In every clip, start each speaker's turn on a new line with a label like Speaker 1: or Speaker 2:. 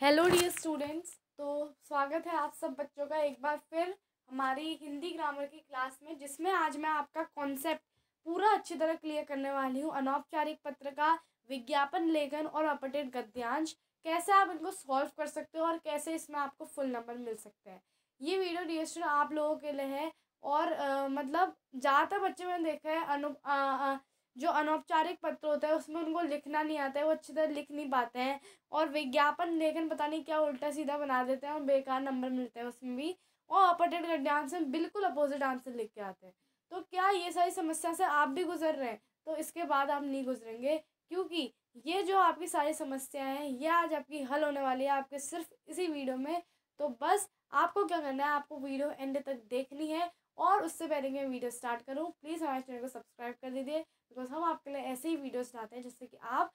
Speaker 1: hello dear students तो स्वागत है आप सब बच्चों का एक बार फिर हमारी हिंदी ग्रामर की क्लास में जिसमें आज मैं आपका कॉन्सेप्ट पूरा अच्छी तरह क्लियर करने वाली हूँ अनौपचारिक पत्र का विज्ञापन लेखन और अपडेट गद्यांश कैसे आप इनको सॉल्व कर सकते हो और कैसे इसमें आपको फुल नंबर मिल सकते हैं ये वीडियो डियर स्टूडेंट आप लोगों के लिए है और आ, मतलब ज़्यादातर बच्चे मैंने देखा है अनु आ, आ, जो अनौपचारिक पत्र होता है उसमें उनको लिखना नहीं आता है वो अच्छी तरह लिख नहीं पाते हैं और विज्ञापन लेखन पता नहीं क्या उल्टा सीधा बना देते हैं और बेकार नंबर मिलते हैं उसमें भी और अपडेट करके आंसर बिल्कुल अपोजिट आंसर लिख के आते हैं तो क्या ये सारी समस्या से आप भी गुजर रहे हैं तो इसके बाद आप नहीं गुजरेंगे क्योंकि ये जो आपकी सारी समस्याएं हैं ये आज आपकी हल होने वाली है आपके सिर्फ इसी वीडियो में तो बस आपको क्या करना है आपको वीडियो एंड तक देखनी है और उससे पहले मैं वीडियो स्टार्ट करूँ प्लीज़ हमारे चैनल को सब्सक्राइब कर दीजिए बिकॉज हम आपके लिए ऐसे ही वीडियोज लाते हैं जिससे कि आप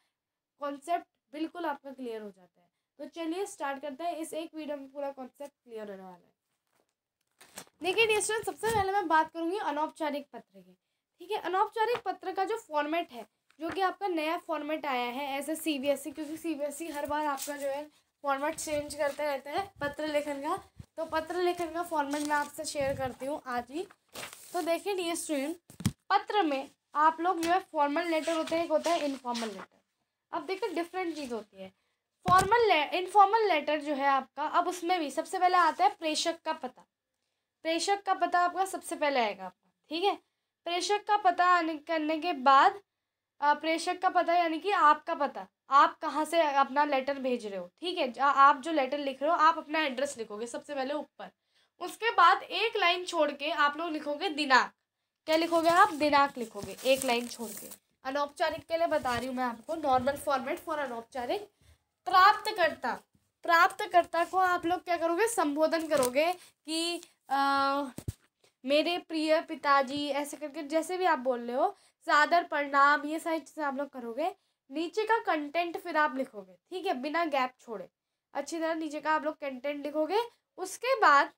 Speaker 1: कॉन्सेप्ट बिल्कुल आपका क्लियर हो जाता है तो चलिए स्टार्ट करते हैं इस एक वीडियो में पूरा कॉन्सेप्ट क्लियर होने वाला है देखिए डिस्टूडेंट सबसे पहले मैं बात करूँगी अनौपचारिक पत्र की ठीक है अनौपचारिक पत्र का जो फॉर्मेट है जो कि आपका नया फॉर्मेट आया है as a C B S E क्योंकि सी बी एस ई हर बार आपका जो है फॉर्मेट चेंज करते रहते हैं पत्र लेखन का तो पत्र लेखन का फॉर्मेट मैं आपसे शेयर करती हूँ आज ही तो देखिए डी स्टूडेंट पत्र में आप लोग जो है फॉर्मल लेटर होते हैं एक होता है इनफॉर्मल लेटर अब देखिए डिफरेंट चीज़ होती है फॉर्मल ले इनफॉर्मल लेटर जो है आपका अब उसमें भी सबसे पहले आता है प्रेषक का पता प्रेषक का पता आपका सबसे पहले आएगा आपका ठीक है प्रेषक का पता आने करने के बाद प्रेषक का पता यानी कि आपका पता आप कहाँ से अपना लेटर भेज रहे हो ठीक है आप जो लेटर लिख रहे हो आप अपना एड्रेस लिखोगे सबसे पहले ऊपर उसके बाद एक लाइन छोड़ के आप लोग लिखोगे दिनांक क्या लिखोगे आप दिनांक लिखोगे एक लाइन छोड़ के अनौपचारिक के लिए बता रही हूँ मैं आपको नॉर्मल फॉर्मेट फॉर अनौपचारिक प्राप्तकर्ता प्राप्तकर्ता को आप लोग क्या करोगे संबोधन करोगे कि आ, मेरे प्रिय पिताजी ऐसे करके जैसे भी आप बोल रहे हो सादर परिणाम ये सारी चीज़ें आप लोग करोगे नीचे का कंटेंट फिर आप लिखोगे ठीक है बिना गैप छोड़े अच्छी तरह नीचे का आप लोग कंटेंट लिखोगे उसके बाद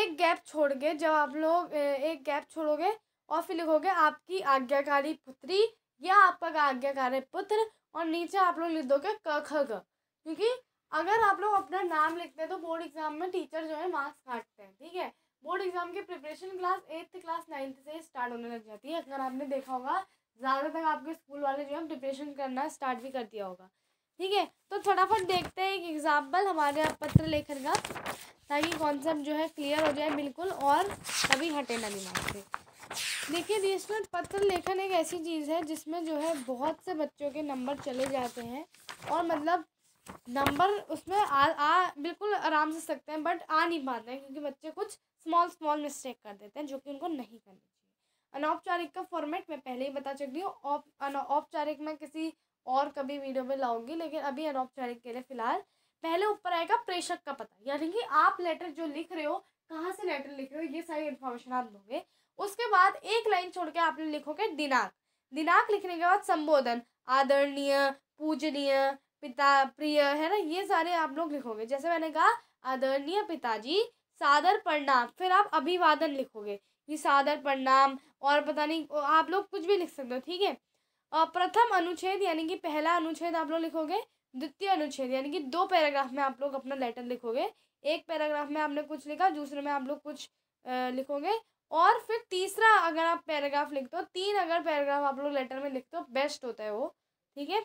Speaker 1: एक गैप छोड़ के जब आप लोग एक गैप छोड़ोगे और फिर लिखोगे आपकी आज्ञाकारी पुत्री या आपका आज्ञाकारी पुत्र और नीचे आप लोग लिख दोगे क ख ग क्योंकि अगर आप लोग अपना नाम लिखते हैं तो बोर्ड एग्जाम में टीचर जो है मार्क्स काटते हैं ठीक है बोर्ड एग्जाम की preparation class eighth class ninth से स्टार्ट होने लग जाती है अगर आपने देखा होगा ज़्यादातर आपके स्कूल वाले जो है प्रिपरेशन करना स्टार्ट भी कर दिया होगा ठीक है तो फटाफट देखते हैं एक एग्जाम्पल हमारे यहाँ पत्र लेखन का ताकि कॉन्सेप्ट जो है क्लियर हो जाए बिल्कुल और कभी हटे ना दिमाग से देखिए देश में पत्र लेखन एक ऐसी चीज़ है जिसमें जो है बहुत से बच्चों के नंबर चले जाते हैं और मतलब नंबर उसमें आ, आ बिल्कुल आराम से सकते हैं बट आ नहीं पाते हैं क्योंकि बच्चे कुछ स्मॉल स्मॉल मिस्टेक कर देते हैं जो कि उनको नहीं करनी चाहिए अनौपचारिक का फॉर्मेट मैं पहले ही बता चुकी हूँ अनौपचारिक मैं किसी और कभी वीडियो में लाऊंगी लेकिन अभी अनौपचारिक के लिए फिलहाल पहले ऊपर आएगा प्रेषक का पता यानी कि आप लेटर जो लिख रहे हो कहाँ से लेटर लिख रहे हो ये सारी इन्फॉर्मेशन आप दोगे उसके बाद एक लाइन छोड़ के आपने लिखोगे दिनांक दिनांक लिखने के बाद संबोधन आदरणीय पूजनीय पिता प्रिय है ना ये सारे आप लोग लिखोगे जैसे मैंने कहा आदरणीय पिताजी सादर प्रणाम फिर आप अभिवादन लिखोगे ये सादर प्रणाम और पता नहीं आप लोग कुछ भी लिख सकते हो ठीक है प्रथम अनुच्छेद यानी कि पहला अनुच्छेद आप लोग लिखोगे द्वितीय अनुच्छेद यानी कि दो पैराग्राफ में आप लोग अपना लेटर लिखोगे एक पैराग्राफ में आपने कुछ लिखा दूसरे में आप लोग कुछ लिखोगे और फिर तीसरा अगर आप पैराग्राफ लिखते हो तीन अगर पैराग्राफ आप लोग लेटर में लिखते हो बेस्ट होता है वो ठीक है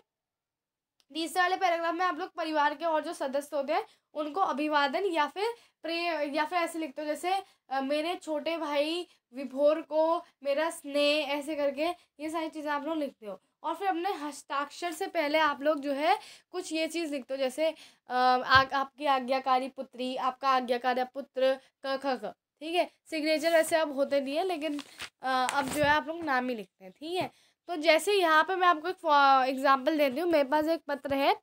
Speaker 1: तीसरे वाले पैराग्राफ में आप लोग परिवार के और जो सदस्य होते हैं उनको अभिवादन या फिर प्रे या फिर ऐसे लिखते हो जैसे मेरे छोटे भाई विभोर को मेरा स्नेह ऐसे करके ये सारी चीज़ें आप लोग लिखते हो और फिर अपने हस्ताक्षर से पहले आप लोग जो है कुछ ये चीज़ लिखते हो जैसे आ, आपकी आज्ञाकारी पुत्री आपका आज्ञाकारी पुत्र क ख ख ठीक है सिग्नेचर वैसे अब होते नहीं है लेकिन अब जो है आप लोग नाम ही लिखते हैं ठीक है तो जैसे यहाँ पे मैं आपको एक एग्जांपल देती हूँ मेरे पास एक पत्र है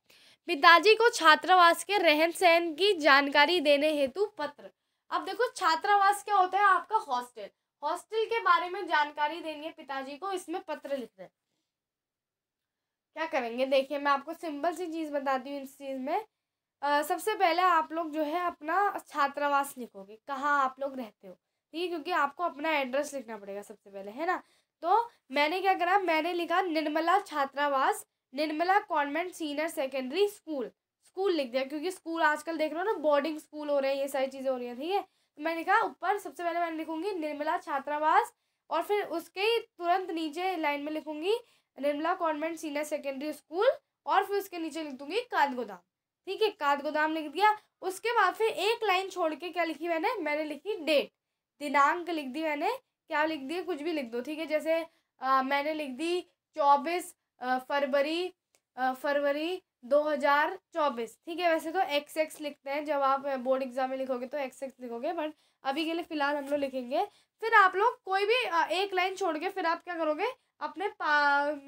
Speaker 1: पिताजी को छात्रावास के रहन सहन की जानकारी देने हेतु पत्र अब देखो छात्रावास क्या होता है आपका हॉस्टल हॉस्टल के बारे में जानकारी देनी है पिताजी को इसमें पत्र लिख रहे क्या करेंगे देखिए मैं आपको सिंपल सी चीज़ बताती हूँ इस चीज़ में आ, सबसे पहले आप लोग जो है अपना छात्रावास लिखोगे कहाँ आप लोग रहते हो ठीक है क्योंकि आपको अपना एड्रेस लिखना पड़ेगा सबसे पहले है ना तो मैंने क्या करा मैंने लिखा निर्मला छात्रावास Nirmala convent senior secondary school school लिख दिया क्योंकि स्कूल आजकल देख रहे हो ना बोर्डिंग स्कूल हो रहे हैं ये सारी चीज़ें हो रही हैं ठीक है तो मैंने कहा ऊपर सबसे पहले मैंने लिखूंगी निर्मला छात्रावास और फिर उसके ही तुरंत नीचे लाइन में लिखूंगी Nirmala convent senior secondary school और फिर उसके नीचे लिख दूंगी काद गोदाम ठीक है काद गोदाम लिख दिया उसके बाद फिर एक लाइन छोड़ के क्या लिखी मैंने मैंने लिखी डेट दिनांक लिख दी मैंने क्या लिख दी कुछ भी लिख दो ठीक है जैसे आ, मैंने लिख दी चौबीस फरवरी फरवरी 2024 ठीक है वैसे तो एक्स एक्स लिखते हैं जब आप बोर्ड एग्जाम में लिखोगे तो एक्स एक्स लिखोगे बट अभी के लिए फ़िलहाल हम लोग लिखेंगे फिर आप लोग कोई भी एक लाइन छोड़ के फिर आप क्या करोगे अपने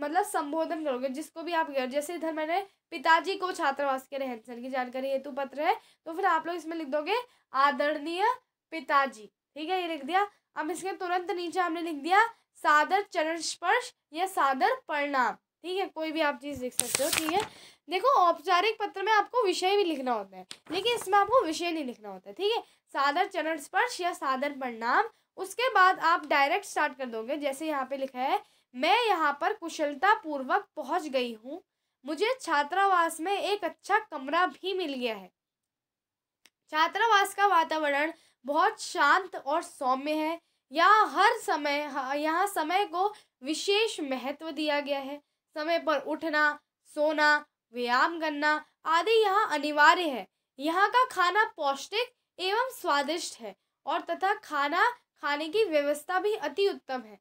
Speaker 1: मतलब संबोधन करोगे जिसको भी आप जैसे इधर मैंने पिताजी को छात्रावास के रहन सहन की जानकारी हेतु पत्र है तो फिर आप लोग इसमें लिख दोगे आदरणीय पिताजी ठीक है ये लिख दिया अब इसके तुरंत नीचे हमने लिख दिया सादर चरण स्पर्श या सादर परिणाम ठीक है कोई भी आप चीज़ लिख सकते हो ठीक है देखो औपचारिक पत्र में आपको विषय भी लिखना होता है लेकिन इसमें आपको विषय नहीं लिखना होता है ठीक है सादर चरण स्पर्श या सादर परिणाम उसके बाद आप डायरेक्ट स्टार्ट कर दोगे जैसे यहाँ पे लिखा है मैं यहाँ पर कुशलता पूर्वक पहुँच गई हूँ मुझे छात्रावास में एक अच्छा कमरा भी मिल गया है छात्रावास का वातावरण बहुत शांत और सौम्य है यहाँ हर समय यहाँ समय को विशेष महत्व दिया गया है समय पर उठना सोना व्यायाम करना आदि यहाँ अनिवार्य है यहाँ का खाना पौष्टिक एवं स्वादिष्ट है और तथा खाना खाने की व्यवस्था भी अति उत्तम है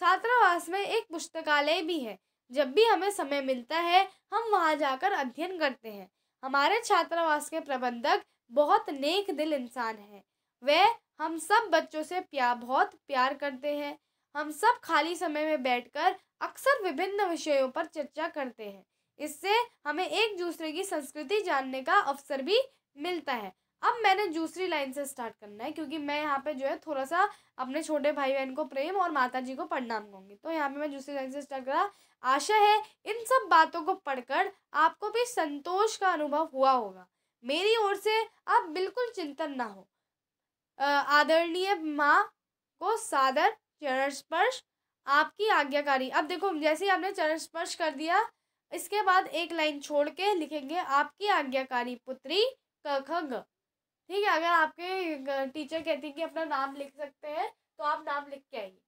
Speaker 1: छात्रावास में एक पुस्तकालय भी है जब भी हमें समय मिलता है हम वहाँ जाकर अध्ययन करते हैं हमारे छात्रावास के प्रबंधक बहुत नेक दिल इंसान हैं वह हम सब बच्चों से प्या बहुत प्यार करते हैं हम सब खाली समय में बैठकर अक्सर विभिन्न विषयों पर चर्चा करते हैं इससे हमें एक दूसरे की संस्कृति जानने का अवसर भी मिलता है अब मैंने दूसरी लाइन से स्टार्ट करना है क्योंकि मैं यहाँ पे जो है थोड़ा सा अपने छोटे भाई बहन को प्रेम और माता जी को प्रणाम कहूँगी तो यहाँ पे मैं दूसरी लाइन से स्टार्ट करा आशा है इन सब बातों को पढ़कर आपको भी संतोष का अनुभव हुआ होगा मेरी ओर से आप बिल्कुल चिंतन ना हो आदरणीय माँ को सादर चरण स्पर्श आपकी आज्ञाकारी अब देखो जैसे ही आपने चरण स्पर्श कर दिया इसके बाद एक लाइन छोड़ के लिखेंगे आपकी आज्ञाकारी पुत्री क कखग ठीक है अगर आपके टीचर कहती है कि अपना नाम लिख सकते हैं तो आप नाम लिख के आइए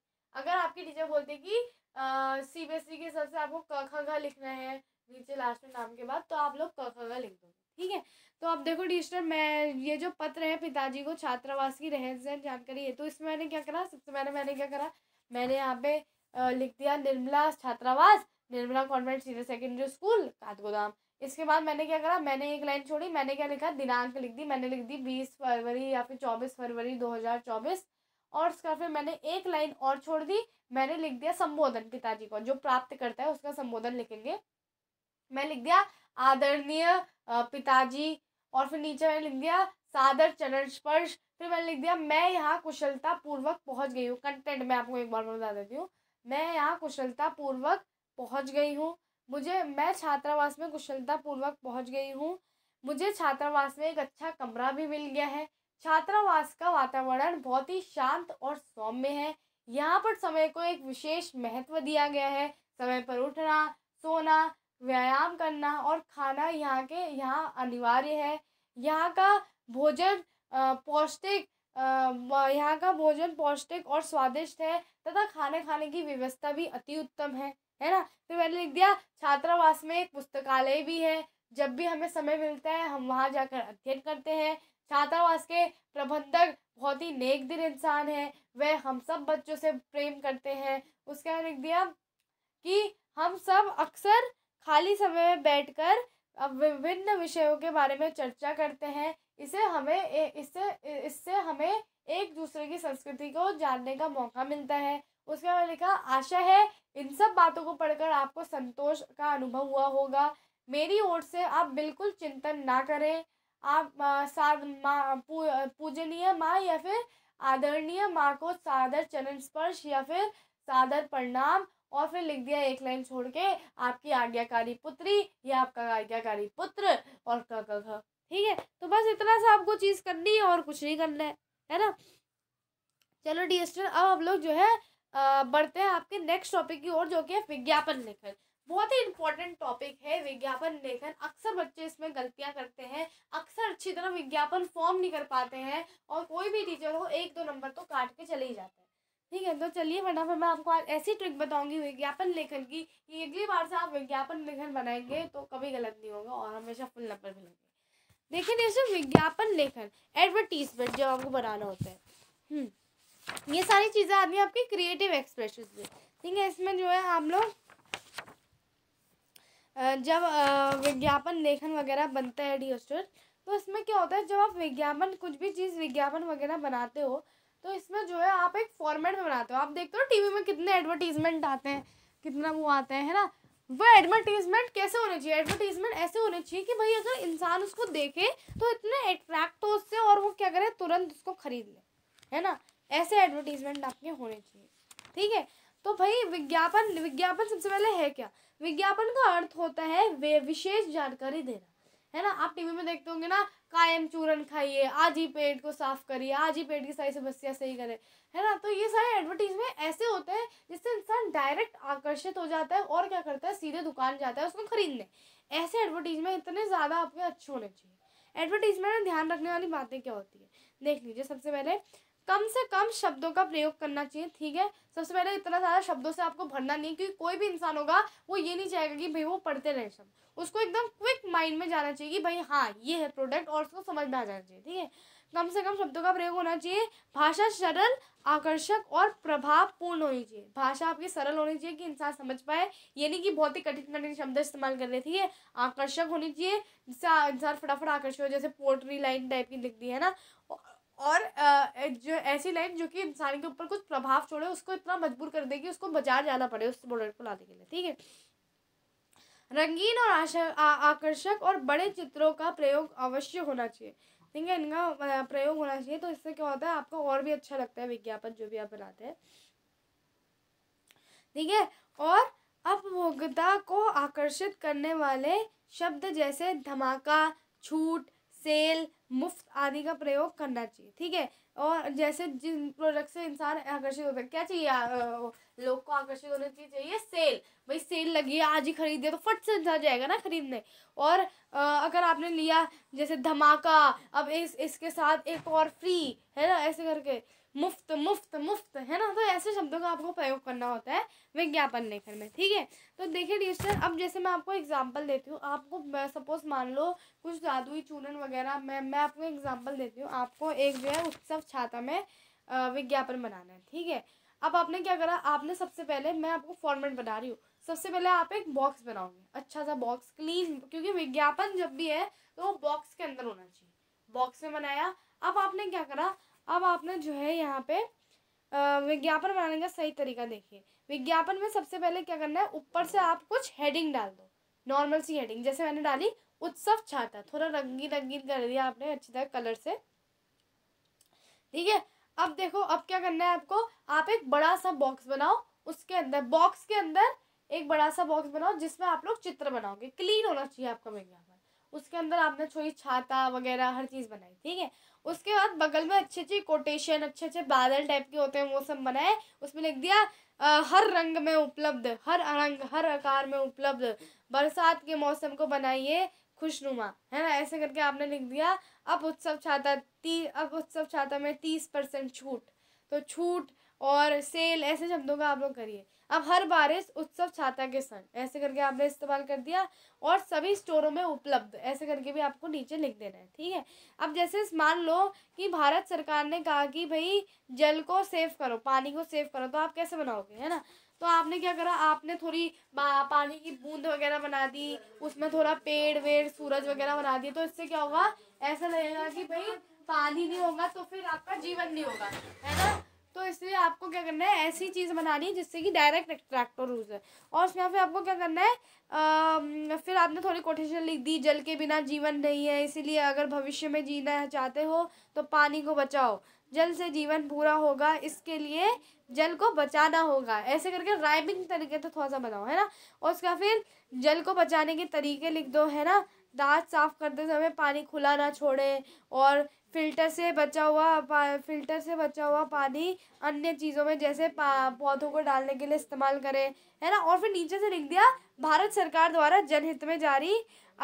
Speaker 1: अगर आपकी टीचर बोलते कि सी बी एस ई के हिसाब से आपको क ख लिखना है नीचे लास्ट में नाम के बाद तो आप लोग क ख लिख दो ठीक है तो अब देखो डिस्टर मैं ये जो पत्र है पिताजी को छात्रावास की रहन सहन जानकारी है तो इसमें मैंने क्या करा सबसे पहले मैंने क्या करा मैंने यहाँ पे लिख दिया निर्मला छात्रावास Nirmala convent senior secondary school Kathgodam इसके बाद मैंने क्या करा मैंने एक लाइन छोड़ी मैंने क्या लिखा दिनांक लिख दी मैंने लिख दी बीस फरवरी या फिर चौबीस फरवरी दो हज़ार चौबीस और उसका फिर मैंने एक लाइन और छोड़ दी मैंने लिख दिया संबोधन पिताजी को जो प्राप्त करता है उसका संबोधन लिखेंगे मैं लिख दिया आदरणीय पिताजी और फिर नीचे मैंने लिख दिया सादर चरण स्पर्श फिर मैंने लिख दिया मैं यहाँ कुशलता पूर्वक पहुँच गई हूँ कंटेंट मैं आपको एक बार बता देती हूँ मैं यहाँ कुशलता पूर्वक पहुँच गई हूँ मुझे मैं छात्रावास में कुशलता पूर्वक पहुँच गई हूँ मुझे छात्रावास में एक अच्छा कमरा भी मिल गया है छात्रावास का वातावरण बहुत ही शांत और सौम्य है यहाँ पर समय को एक विशेष महत्व दिया गया है समय पर उठना सोना व्यायाम करना और खाना यहाँ के यहाँ अनिवार्य है यहाँ का भोजन पौष्टिक यहाँ का भोजन पौष्टिक और स्वादिष्ट है तथा खाने खाने की व्यवस्था भी अति उत्तम है है ना फिर मैंने लिख दिया छात्रावास में एक पुस्तकालय भी है जब भी हमें समय मिलता है हम वहाँ जाकर अध्ययन करते हैं छात्रावास के प्रबंधक बहुत ही नेक दिल इंसान है वह हम सब बच्चों से प्रेम करते हैं उसके बाद लिख दिया कि हम सब अक्सर खाली समय में बैठकर विभिन्न विषयों के बारे में चर्चा करते हैं इसे हमें इससे इससे हमें एक दूसरे की संस्कृति को जानने का मौका मिलता है उसके बाद लिखा आशा है इन सब बातों को पढ़कर आपको संतोष का अनुभव हुआ होगा मेरी ओर से आप बिल्कुल चिंतन ना करें आप साध माँ पू, पूजनीय माँ या फिर आदरणीय माँ को सादर चरण स्पर्श या फिर सादर प्रणाम और फिर लिख दिया एक लाइन छोड़ के आपकी आज्ञाकारी पुत्री या आपका आज्ञाकारी पुत्र और क क ठीक है तो बस इतना सा आपको चीज़ करनी है और कुछ नहीं करना है है ना चलो डी स्टूडेंट अब हम लोग जो है आ, बढ़ते हैं आपके नेक्स्ट टॉपिक की ओर जो कि है विज्ञापन लेखन बहुत ही इंपॉर्टेंट टॉपिक है विज्ञापन लेखन अक्सर बच्चे इसमें गलतियां करते हैं अक्सर अच्छी तरह विज्ञापन फॉर्म नहीं कर पाते हैं और कोई भी टीचर हो एक दो नंबर तो काट के चले ही जाते हैं ठीक है तो चलिए फटाफट मैं आपको आज ऐसी ट्रिक बताऊंगी विज्ञापन लेखन की कि अगली बार से आप विज्ञापन लेखन बनाएंगे तो कभी गलत नहीं होगा और हमेशा फुल नंबर मिलेंगे देखिए दोस्तों विज्ञापन लेखन एडवर्टीजमेंट जब आपको बनाना होता है हम्म, ये सारी चीज़ें आती हैं आपकी क्रिएटिव एक्सप्रेशन में ठीक है इसमें जो है हम लोग जब विज्ञापन लेखन वगैरह बनता है डी तो इसमें क्या होता है जब आप विज्ञापन कुछ भी चीज़ विज्ञापन वगैरह बनाते हो तो इसमें जो है आप एक फॉर्मेट में बनाते हो आप देखते हो टीवी में कितने एडवर्टीजमेंट आते हैं कितना वो आते हैं है ना वह एडवर्टीजमेंट कैसे होने चाहिए एडवर्टीजमेंट ऐसे होने चाहिए कि भाई अगर इंसान उसको देखे तो इतने अट्रैक्ट हो उससे और वो क्या करे तुरंत उसको खरीद ले है ना ऐसे एडवर्टीजमेंट आपके होने चाहिए ठीक है तो भाई विज्ञापन विज्ञापन सबसे पहले है क्या विज्ञापन का अर्थ होता है विशेष जानकारी देना है ना आप टीवी में देखते होंगे ना कायम चूरन खाइए आज ही पेट को साफ करिए आज ही पेट की सारी समस्या सही करें है ना तो ये सारे एडवर्टीजमेंट ऐसे होते हैं जिससे इंसान डायरेक्ट आकर्षित हो जाता है और क्या करता है सीधे दुकान जाता है उसको खरीदने ऐसे एडवर्टीजमेंट इतने ज़्यादा आपके अच्छे होने चाहिए एडवर्टीजमेंट में ध्यान रखने वाली बातें क्या होती है देख लीजिए सबसे पहले कम से कम शब्दों का प्रयोग करना चाहिए ठीक है सबसे पहले इतना सारा शब्दों से आपको भरना नहीं क्योंकि कोई भी इंसान होगा वो ये नहीं चाहेगा कि भाई वो पढ़ते रहे शब्द उसको एकदम क्विक माइंड में जाना चाहिए कि भाई हाँ ये है प्रोडक्ट और उसको समझ में आ जाना चाहिए ठीक है कम से कम शब्दों का प्रयोग होना चाहिए भाषा सरल आकर्षक और प्रभावपूर्ण होनी चाहिए भाषा आपकी सरल होनी चाहिए कि इंसान समझ पाए ये नहीं कि बहुत ही कठिन कठिन शब्द इस्तेमाल कर रहे ठीक है आकर्षक होनी चाहिए जिससे इंसान फटाफट आकर्षक हो जैसे पोल्ट्री लाइन टाइप की लिख दी है ना और जो ऐसी लाइन जो कि इंसान के ऊपर कुछ प्रभाव छोड़े उसको इतना मजबूर कर देगी उसको बाजार जाना पड़े उस प्रोडक्ट को लाने के लिए ठीक है रंगीन और आशा आकर्षक और बड़े चित्रों का प्रयोग अवश्य होना चाहिए ठीक है इनका प्रयोग होना चाहिए तो इससे क्या होता है आपको और भी अच्छा लगता है विज्ञापन जो भी आप बनाते हैं ठीक है और उपभोक्ता को आकर्षित करने वाले शब्द जैसे धमाका छूट सेल मुफ्त आदि का प्रयोग करना चाहिए ठीक है और जैसे जिन प्रोडक्ट से इंसान आकर्षित होता है क्या चाहिए लोग को आकर्षित होना चाहिए चाहिए सेल भाई सेल लगी है आज ही दिया तो फट से इंसान जाएगा ना खरीदने और अगर आपने लिया जैसे धमाका अब इस इसके साथ एक और फ्री है ना ऐसे करके मुफ्त मुफ्त मुफ्त है ना तो ऐसे शब्दों का आपको प्रयोग करना होता है विज्ञापन लेखन में ठीक है तो देखिए डिस्टर अब जैसे मैं आपको एग्जांपल देती हूँ आपको सपोज मान लो कुछ जादुई चूरन वगैरह मैं मैं आपको एग्जांपल देती हूँ आपको एक जो है उत्सव छाता में विज्ञापन बनाना है ठीक है अब आपने क्या करा आपने सबसे पहले मैं आपको फॉर्मेट बना रही हूँ सबसे पहले आप एक बॉक्स बनाओगे अच्छा सा बॉक्स क्लीन क्योंकि विज्ञापन जब भी है तो वो बॉक्स के अंदर होना चाहिए बॉक्स में बनाया अब आपने क्या करा अब आपने जो है यहाँ पे विज्ञापन बनाने का सही तरीका देखिए विज्ञापन में सबसे पहले क्या करना है ऊपर से आप कुछ हेडिंग डाल दो नॉर्मल सी हेडिंग जैसे मैंने डाली उत्सव छाता थोड़ा रंगीन रंगीन कर दिया आपने अच्छी तरह कलर से ठीक है अब देखो अब क्या करना है आपको आप एक बड़ा सा बॉक्स बनाओ उसके अंदर बॉक्स के अंदर एक बड़ा सा बॉक्स बनाओ जिसमें आप लोग चित्र बनाओगे क्लीन होना चाहिए आपका विज्ञापन उसके अंदर आपने थोड़ी छाता वगैरह हर चीज़ बनाई ठीक है उसके बाद बगल में अच्छे अच्छे कोटेशन अच्छे अच्छे बादल टाइप के होते हैं वो सब बनाए उसमें लिख दिया आ, हर रंग में उपलब्ध हर रंग हर आकार में उपलब्ध बरसात के मौसम को बनाइए खुशनुमा है ना ऐसे करके आपने लिख दिया अब उत्सव छाता ती अब उत्सव छाता में तीस परसेंट छूट तो छूट और सेल ऐसे शब्दों का आप लोग करिए अब हर बारिश उत्सव छाता के संग ऐसे करके आपने इस्तेमाल कर दिया और सभी स्टोरों में उपलब्ध ऐसे करके भी आपको नीचे लिख देना है ठीक है अब जैसे मान लो कि भारत सरकार ने कहा कि भाई जल को सेव करो पानी को सेव करो तो आप कैसे बनाओगे है ना तो आपने क्या करा आपने थोड़ी पानी की बूंद वगैरह बना दी उसमें थोड़ा पेड़ वेड़ सूरज वगैरह बना दिया तो इससे क्या होगा ऐसा लगेगा कि भाई पानी नहीं होगा तो फिर आपका जीवन नहीं होगा है ना तो इसलिए आपको क्या करना है ऐसी चीज़ बनानी है जिससे कि डायरेक्ट एक्ट्रैक्टर यूज़ है और उसके बाद फिर आपको क्या करना है आ, फिर आपने थोड़ी कोटेशन लिख दी जल के बिना जीवन नहीं है इसीलिए अगर भविष्य में जीना चाहते हो तो पानी को बचाओ जल से जीवन पूरा होगा इसके लिए जल को बचाना होगा ऐसे करके राइमिंग तरीके तो थोड़ा सा बनाओ है ना और उसका फिर जल को बचाने के तरीके लिख दो है ना दांत साफ करते समय पानी खुला ना छोड़े और फ़िल्टर से बचा हुआ फ़िल्टर से बचा हुआ पानी अन्य चीज़ों में जैसे पौधों को डालने के लिए इस्तेमाल करें है ना और फिर नीचे से लिख दिया भारत सरकार द्वारा जनहित में जारी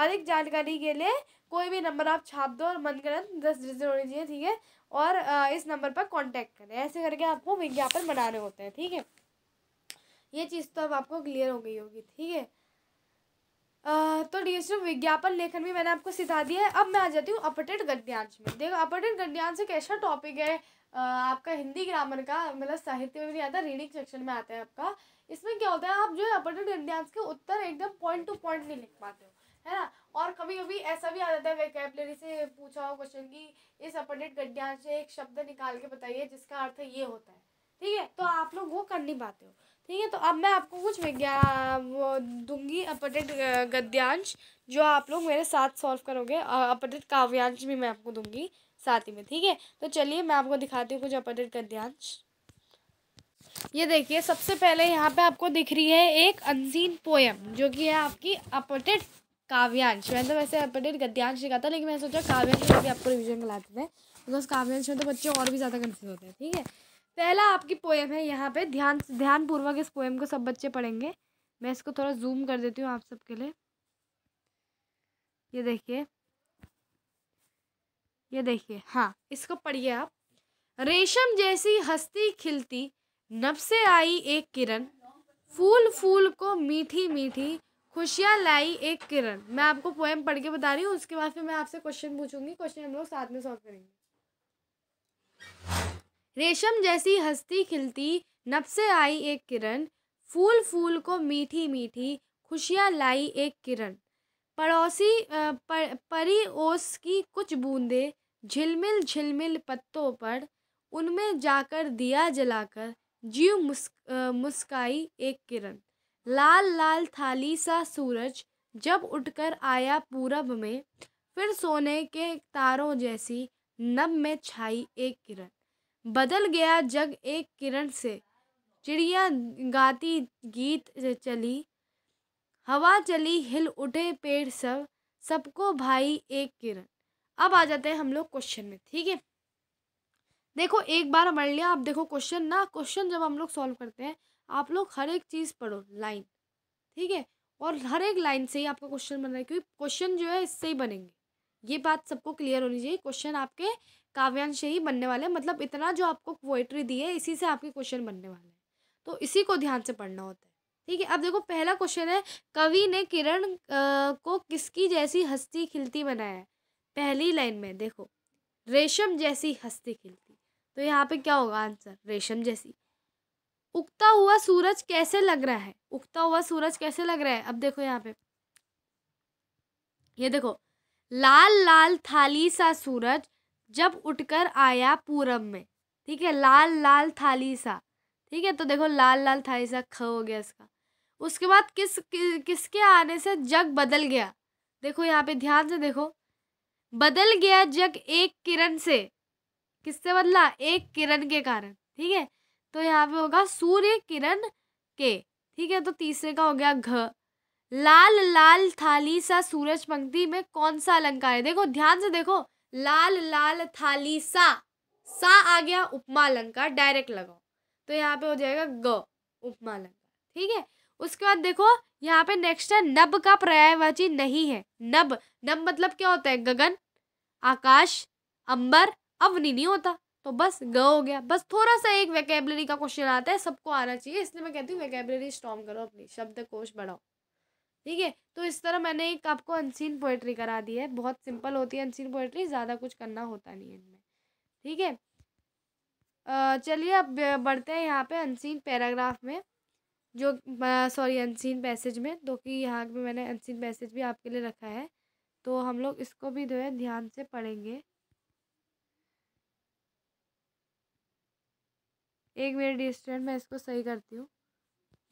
Speaker 1: अधिक जानकारी के लिए कोई भी नंबर आप छाप दो और मनगणन दस डिजिट होनी चाहिए ठीक है और इस नंबर पर कांटेक्ट करें ऐसे करके आपको विज्ञापन बनाने होते हैं ठीक है ये चीज़ तो अब आपको क्लियर हो गई होगी ठीक है तो डिजिटल विज्ञापन लेखन भी मैंने आपको सिखा दिया है अब मैं आ जाती हूँ अपडेट गद्यांश में देखो अपडेट गद्यांश एक ऐसा टॉपिक है आपका हिंदी ग्रामर का मतलब साहित्य में भी नहीं आता रीडिंग सेक्शन में आता है आपका इसमें क्या होता है आप जो है अपडेट गद्यांश के उत्तर एकदम पॉइंट टू पॉइंट नहीं लिख पाते हो है ना और कभी कभी ऐसा भी आ जाता है वैकैबलरी से पूछा हो क्वेश्चन की इस अपडेट गद्यांश से एक शब्द निकाल के बताइए जिसका अर्थ ये होता है ठीक है तो आप लोग वो कर नहीं पाते हो ठीक है तो अब मैं आपको कुछ विज्ञा दूंगी अपडेट गद्यांश जो आप लोग मेरे साथ सॉल्व करोगे और अपडेट काव्यांश भी मैं आपको दूंगी साथ ही में ठीक है तो चलिए मैं आपको दिखाती हूँ कुछ अपडेट गद्यांश ये देखिए सबसे पहले यहाँ पे आपको दिख रही है एक अनसीन पोएम जो कि है आपकी अपडेट काव्यांश मैंने तो वैसे अपडेट गद्यांश लिखा था लेकिन मैंने सोचा काव्यांश में भी आपको रिविजन कराते थे बिकॉज काव्यांश में तो बच्चे और भी ज़्यादा कन्फ्यूज होते हैं ठीक है पहला आपकी पोएम है यहाँ पे ध्यान ध्यानपूर्वक इस पोएम को सब बच्चे पढ़ेंगे मैं इसको थोड़ा जूम कर देती हूँ आप सबके लिए ये देखिए ये देखिए हाँ इसको पढ़िए आप रेशम जैसी हस्ती खिलती नब से आई एक किरण फूल फूल को मीठी मीठी खुशियाँ लाई एक किरण मैं आपको पोएम पढ़ के बता रही हूँ उसके बाद फिर मैं आपसे क्वेश्चन पूछूंगी क्वेश्चन हम लोग साथ में सॉल्व करेंगे रेशम जैसी हस्ती खिलती नब से आई एक किरण फूल फूल को मीठी मीठी खुशियाँ लाई एक किरण पड़ोसी पर, परी ओस की कुछ बूंदे झिलमिल झिलमिल पत्तों पर उनमें जाकर दिया जलाकर जीव मुस्क मुस्काई एक किरण लाल लाल थाली सा सूरज जब उठकर आया पूरब में फिर सोने के तारों जैसी नब में छाई एक किरण बदल गया जग एक किरण से चिड़िया गाती गीत चली हवा चली हिल उठे पेड़ सब सबको भाई एक किरण अब आ जाते हैं हम लोग क्वेश्चन में ठीक है देखो एक बार पढ़ लिया आप देखो क्वेश्चन ना क्वेश्चन जब हम लोग सॉल्व करते हैं आप लोग हर एक चीज़ पढ़ो लाइन ठीक है और हर एक लाइन से ही आपका क्वेश्चन बन रहा है क्योंकि क्वेश्चन जो है इससे ही बनेंगे ये बात सबको क्लियर होनी चाहिए क्वेश्चन आपके काव्यांश ही बनने वाले हैं मतलब इतना जो आपको पोइट्री दी है इसी से आपके क्वेश्चन बनने वाले हैं तो इसी को ध्यान से पढ़ना होता है ठीक है अब देखो पहला क्वेश्चन है कवि ने किरण को किसकी जैसी हस्ती खिलती बनाया है पहली लाइन में देखो रेशम जैसी हस्ती खिलती तो यहाँ पे क्या होगा आंसर रेशम जैसी उगता हुआ सूरज कैसे लग रहा है उगता हुआ सूरज कैसे लग रहा है अब देखो यहाँ पे ये देखो लाल लाल थाली सा सूरज जब उठकर आया पूरब में ठीक है लाल लाल थाली सा ठीक है तो देखो लाल लाल थाली सा ख हो गया इसका उसके बाद किस कि, किसके आने से जग बदल गया देखो यहाँ पे ध्यान से देखो बदल गया जग एक किरण से किससे बदला एक किरण के कारण ठीक है तो यहाँ पे होगा सूर्य किरण के ठीक है तो तीसरे का हो गया घ लाल लाल थाली सा सूरज पंक्ति में कौन सा अलंकार है देखो ध्यान से देखो लाल लाल थाली सा सा आ गया उपमा अलंकार डायरेक्ट लगाओ तो यहाँ पे हो जाएगा ग उपमा अलंकार ठीक है उसके बाद देखो यहाँ पे नेक्स्ट है नब का पर्यायवाची नहीं है नब नब मतलब क्या होता है गगन आकाश अंबर अवनि नहीं होता तो बस ग हो गया बस थोड़ा सा एक वैकेबलरी का क्वेश्चन आता है सबको आना चाहिए इसलिए मैं कहती हूँ वैकेबलरी स्ट्रॉन्ग करो अपनी शब्द कोश बढ़ाओ ठीक है तो इस तरह मैंने एक आपको अनसीन पोइट्री करा दी है बहुत सिंपल होती है अनसीन पोइट्री ज़्यादा कुछ करना होता नहीं है इनमें ठीक है चलिए अब बढ़ते हैं यहाँ पे अनसीन पैराग्राफ में जो सॉरी अनसीन पैसेज में तो कि यहाँ पे मैंने अनसीन पैसेज भी आपके लिए रखा है तो हम लोग इसको भी जो है ध्यान से पढ़ेंगे एक मेरे डिस्टेंट मैं इसको सही करती हूँ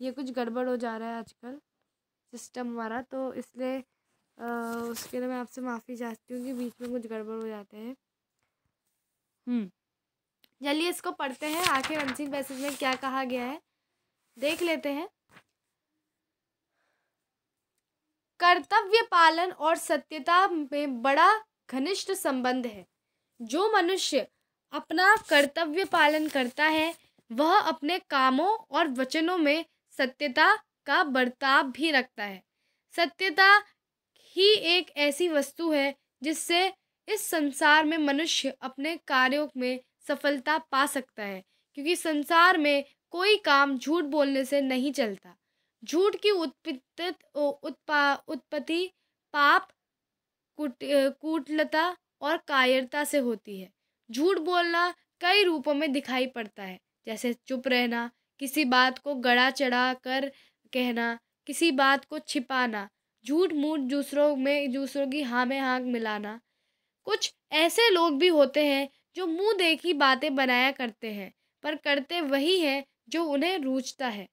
Speaker 1: ये कुछ गड़बड़ हो जा रहा है आजकल सिस्टम हमारा तो इसलिए उसके लिए मैं आपसे माफ़ी चाहती हूँ कि बीच में कुछ गड़बड़ हो जाते हैं चलिए इसको पढ़ते हैं आखिर अंतिम पैसेज में क्या कहा गया है देख लेते हैं कर्तव्य पालन और सत्यता में बड़ा घनिष्ठ संबंध है जो मनुष्य अपना कर्तव्य पालन करता है वह अपने कामों और वचनों में सत्यता का बर्ताव भी रखता है सत्यता ही एक ऐसी वस्तु है जिससे इस संसार में मनुष्य अपने कार्यों में सफलता पा सकता है क्योंकि संसार में कोई काम झूठ बोलने से नहीं चलता झूठ की उत्पित उत्पा उत्पत्ति पाप कुट कुटलता और कायरता से होती है झूठ बोलना कई रूपों में दिखाई पड़ता है जैसे चुप रहना किसी बात को गड़ा चढ़ा कर कहना किसी बात को छिपाना झूठ मूठ दूसरों में दूसरों की हाँ में हाँ मिलाना कुछ ऐसे लोग भी होते हैं जो मुंह देखी बातें बनाया करते हैं पर करते वही हैं जो उन्हें रूचता है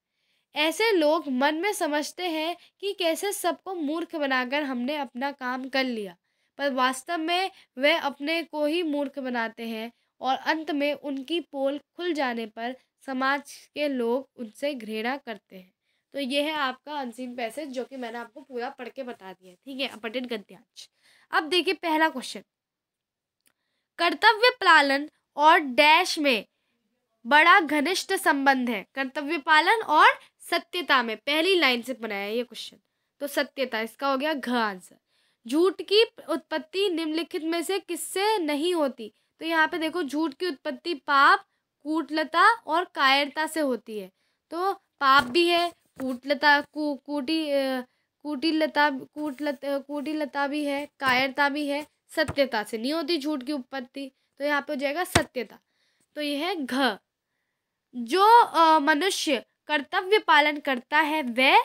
Speaker 1: ऐसे लोग मन में समझते हैं कि कैसे सबको मूर्ख बनाकर हमने अपना काम कर लिया पर वास्तव में वे अपने को ही मूर्ख बनाते हैं और अंत में उनकी पोल खुल जाने पर समाज के लोग उनसे घृणा करते हैं तो ये है आपका अनसीन पैसेज जो कि मैंने आपको पूरा पढ़ के बता दिया ठीक है अपडेट गद्यांश अब देखिए पहला क्वेश्चन कर्तव्य पालन और डैश में बड़ा घनिष्ठ संबंध है कर्तव्य पालन और सत्यता में पहली लाइन से बनाया ये क्वेश्चन तो सत्यता इसका हो गया घ आंसर झूठ की उत्पत्ति निम्नलिखित में से किससे नहीं होती तो यहाँ पे देखो झूठ की उत्पत्ति पाप कूटलता और कायरता से होती है तो पाप भी है कूटलता कू कूटी कूटिलता कूटलत कूटिलता भी है कायरता भी है सत्यता से नहीं होती झूठ की उत्पत्ति तो यहाँ पे हो जाएगा सत्यता तो यह है घ जो मनुष्य कर्तव्य पालन करता है वह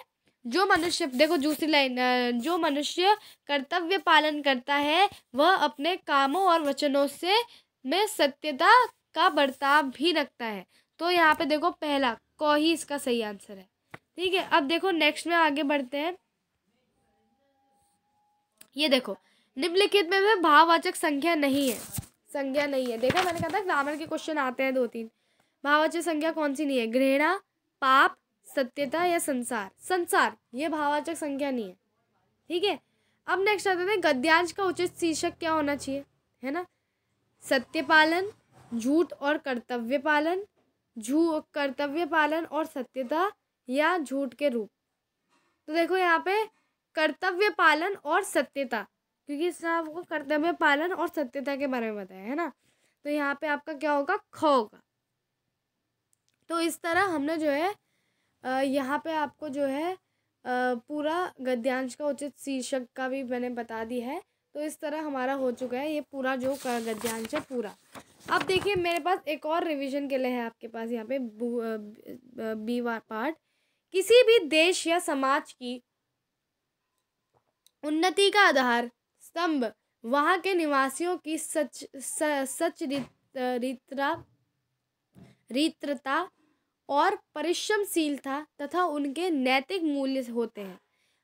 Speaker 1: जो मनुष्य देखो दूसरी लाइन जो मनुष्य कर्तव्य पालन करता है वह अपने कामों और वचनों से में सत्यता का बर्ताव भी रखता है तो यहाँ पे देखो पहला कौ ही इसका सही आंसर है ठीक है अब देखो नेक्स्ट में आगे बढ़ते हैं ये देखो निम्नलिखित में, में भाववाचक संख्या नहीं है संज्ञा नहीं है देखा मैंने कहा था ग्रामर के क्वेश्चन आते हैं दो तीन भाववाचक संख्या कौन सी नहीं है घृणा पाप सत्यता या संसार संसार ये भाववाचक संख्या नहीं है ठीक है अब नेक्स्ट आते हैं गद्यांश का उचित शीर्षक क्या होना चाहिए है ना सत्य पालन झूठ और कर्तव्य पालन झू कर्तव्य पालन और सत्यता या झूठ के रूप तो देखो यहाँ पे कर्तव्य पालन और सत्यता क्योंकि इसने आपको कर्तव्य पालन और सत्यता के बारे में बताया है ना तो यहाँ पे आपका क्या होगा ख होगा तो इस तरह हमने जो है यहाँ पे आपको जो है पूरा गद्यांश का उचित शीर्षक का भी मैंने बता दी है तो इस तरह हमारा हो चुका है ये पूरा जो गद्यांश है पूरा अब देखिए मेरे पास एक और रिवीजन के लिए है आपके पास यहाँ पे बी पार्ट किसी भी देश या समाज की उन्नति का आधार स्तंभ वहाँ के निवासियों की सच स, सच रित्रा रित्रता और परिश्रमशील था तथा उनके नैतिक मूल्य होते हैं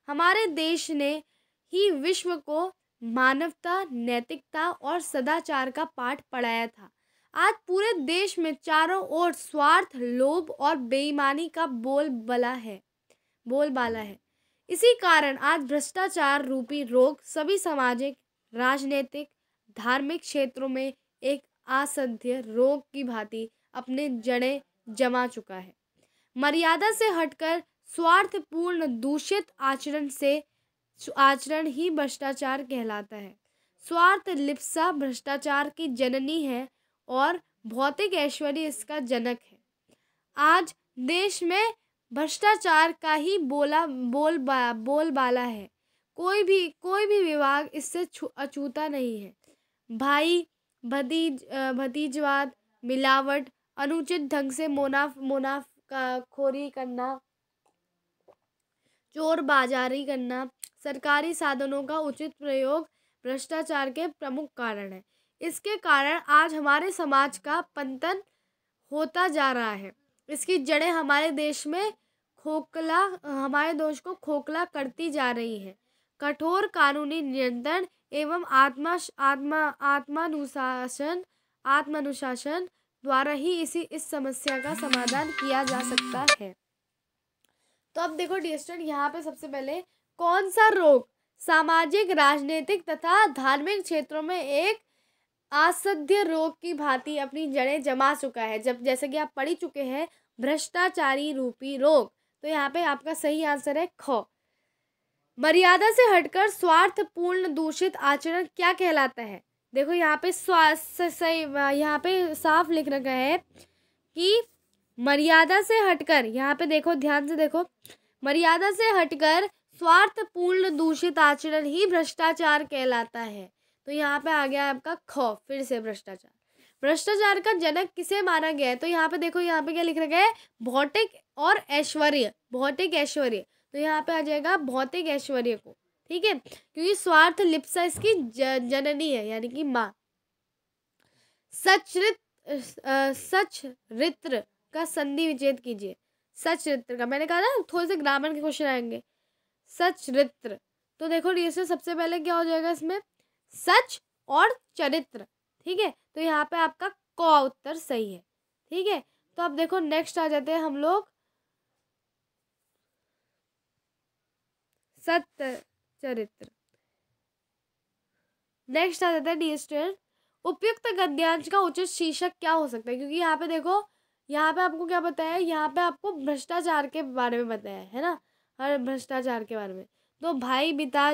Speaker 1: हमारे देश ने ही विश्व को मानवता नैतिकता और सदाचार का पाठ पढ़ाया था आज पूरे देश में चारों ओर स्वार्थ लोभ और बेईमानी का बोल बला है बोलबाला है इसी कारण आज भ्रष्टाचार रूपी रोग सभी सामाजिक राजनीतिक धार्मिक क्षेत्रों में एक असंध्य रोग की भांति अपने जड़ें जमा चुका है मर्यादा से हटकर स्वार्थपूर्ण दूषित आचरण से आचरण ही भ्रष्टाचार कहलाता है स्वार्थ लिप्सा भ्रष्टाचार की जननी है और भौतिक ऐश्वर्य इसका जनक है आज देश में भ्रष्टाचार का ही बोला बोल बा, बोल बाला है कोई भी कोई भी विभाग इससे अछूता नहीं है भाई भतीज भतीजवाद मिलावट अनुचित ढंग से मुनाफ मुनाफ का खोरी करना चोर बाजारी करना सरकारी साधनों का उचित प्रयोग भ्रष्टाचार के प्रमुख कारण है इसके कारण आज हमारे समाज का पंतन होता जा रहा है इसकी जड़ें हमारे देश में खोखला हमारे देश को खोखला करती जा रही है कठोर कानूनी नियंत्रण एवं आत्मा आत्मा आत्मानुशासन आत्मानुशासन द्वारा ही इसी इस समस्या का समाधान किया जा सकता है तो अब देखो डी यहाँ पे सबसे पहले कौन सा रोग सामाजिक राजनीतिक तथा धार्मिक क्षेत्रों में एक असध्य रोग की भांति अपनी जड़ें जमा चुका है जब जैसे कि आप पढ़ी चुके हैं भ्रष्टाचारी रूपी रोग तो यहाँ पे आपका सही आंसर है ख मर्यादा से हटकर स्वार्थपूर्ण दूषित आचरण क्या कहलाता है देखो यहाँ पे सही यहाँ पे साफ लिख रखा है कि मर्यादा से हटकर यहाँ पे देखो ध्यान से देखो मर्यादा से हटकर स्वार्थपूर्ण दूषित आचरण ही भ्रष्टाचार कहलाता है तो यहाँ पे आ गया है आपका खौफ फिर से भ्रष्टाचार भ्रष्टाचार का जनक किसे माना गया है तो यहाँ पे देखो यहाँ पे क्या लिख रखा है भौतिक और ऐश्वर्य भौतिक ऐश्वर्य तो यहाँ पे आ जाएगा भौतिक ऐश्वर्य को ठीक है क्योंकि स्वार्थ लिप्सा इसकी जननी है यानी कि माँ सचरित सचरित्र का संधि विचेत कीजिए सचरित्र का मैंने कहा ना थोड़े से ग्रामर के क्वेश्चन आएंगे सचरित्र तो देखो इसमें सबसे पहले क्या हो जाएगा इसमें सच और चरित्र ठीक है तो यहाँ पे आपका क उत्तर सही है ठीक है तो अब देखो नेक्स्ट आ जाते हैं हम लोग सत्य चरित्र नेक्स्ट आ जाता है डी स्टूडेंट उपयुक्त गद्यांश का उचित शीर्षक क्या हो सकता है क्योंकि यहाँ पे देखो यहाँ पे आपको क्या बताया यहाँ पे आपको भ्रष्टाचार के बारे में बताया है ना हर भ्रष्टाचार के बारे में तो भाई बिता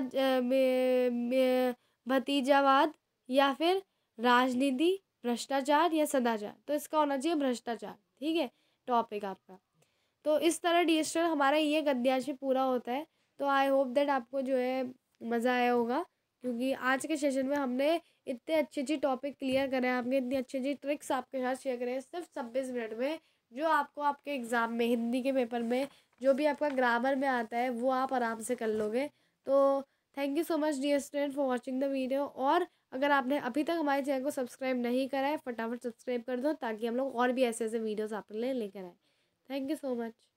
Speaker 1: भतीजावाद या फिर राजनीति भ्रष्टाचार या सदाचार तो इसका होना चाहिए भ्रष्टाचार ठीक है टॉपिक आपका तो इस तरह डिजिटल हमारा ये गद्यांश पूरा होता है तो आई होप दैट आपको जो है मज़ा आया होगा क्योंकि आज के सेशन में हमने इतने अच्छे अच्छे टॉपिक क्लियर करे आपने इतनी अच्छी अच्छी ट्रिक्स आपके साथ शेयर करें सिर्फ छब्बीस मिनट में जो आपको आपके एग्ज़ाम में हिंदी के पेपर में जो भी आपका ग्रामर में आता है वो आप आराम से कर लोगे तो thank you so much dear student for watching the video और अगर आपने अभी तक हमारे चैनल को सब्सक्राइब नहीं करा है फटाफट सब्सक्राइब कर दो ताकि हम लोग और भी ऐसे ऐसे वीडियोज आपके लिए लेकर आए थैंक यू सो मच